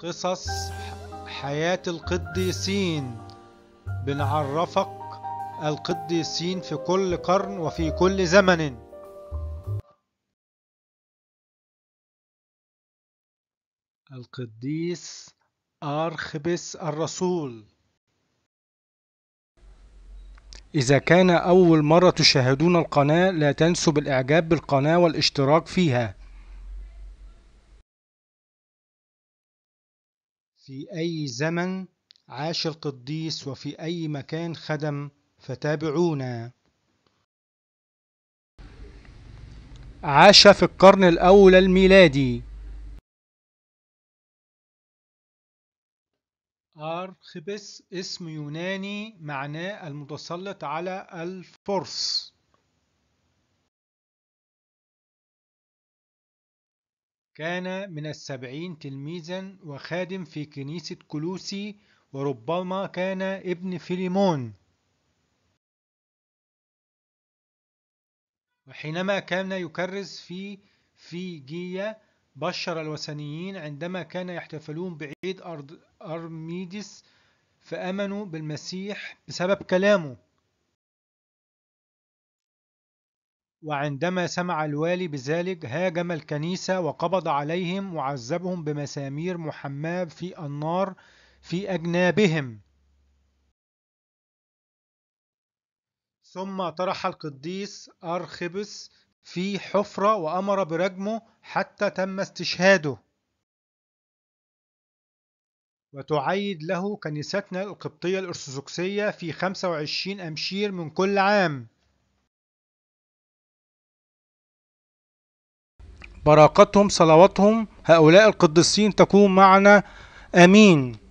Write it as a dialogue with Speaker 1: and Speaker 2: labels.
Speaker 1: قصص حياة القديسين بنعرفك القديسين في كل قرن وفي كل زمن القديس أرخبس الرسول إذا كان أول مرة تشاهدون القناة لا تنسوا بالإعجاب بالقناة والاشتراك فيها في أي زمن عاش القديس وفي أي مكان خدم فتابعونا عاش في القرن الأول الميلادي أرخبس اسم يوناني معناه المتسلط على الفرس كان من السبعين تلميذا وخادم في كنيسة كلوسي وربما كان ابن فيليمون وحينما كان يكرز في فيجيا بشر الوثنيين عندما كان يحتفلون بعيد أرميدس فأمنوا بالمسيح بسبب كلامه وعندما سمع الوالي بذلك هاجم الكنيسة وقبض عليهم وعذبهم بمسامير محماة في النار في أجنابهم ثم طرح القديس أرخبس في حفرة وأمر برجمه حتى تم استشهاده وتعيد له كنيستنا القبطية الأرثوذكسية في 25 أمشير من كل عام براقتهم صلواتهم هؤلاء القديسين تكون معنا آمين